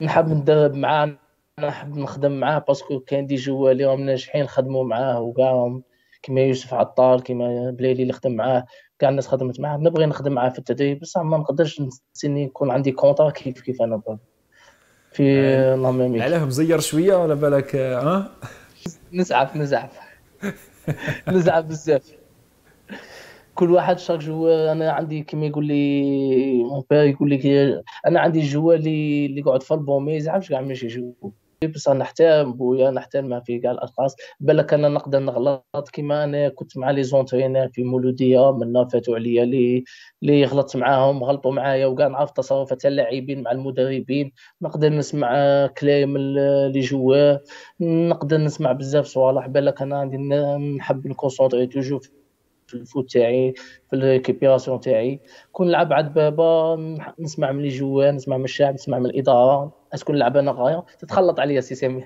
نحب ندرب معاه نحب نخدم معاه باسكو كاين دي جوا اللي راهم ناجحين خدموا معاه وكاعهم كيما يوسف عطار كيما بليلي اللي خدم معاه كاع الناس خدمت معاه نبغي نخدم معاه في التدريب بصح ما نقدرش نسيني يكون عندي كونتر كيف كيف انا برضه في لامامي آه، نعم علاه مزير شويه ولا بالك ها آه؟ نزعف نزعف نزعف بزاف كل واحد شاك جوال انا عندي كيما يقول لي مون بير يقول لي انا عندي الجوال اللي اللي يقعد في البوم ما يزعمش كاع ماشي يجيبو بس انا نحترم بويا نحترم في كاع الاشخاص بالك انا نقدر نغلط كيما انا كنت مع لي زونترينير في مولوديه منا فاتوا عليا لي لي غلطت معاهم غلطوا معايا وكاع نعرف تصرفات اللاعبين مع المدربين نقدر نسمع كلام اللي جواه نقدر نسمع بزاف صوالح بالك انا عندي نحب نكونسونتري توجور في الفوت تاعي في الكيبيراسيون تاعي كون نلعب عند بابا نسمع من اللي جوان نسمع من الشعب نسمع من الاداره اسكن نلعب انا غايه تتخلط عليا سي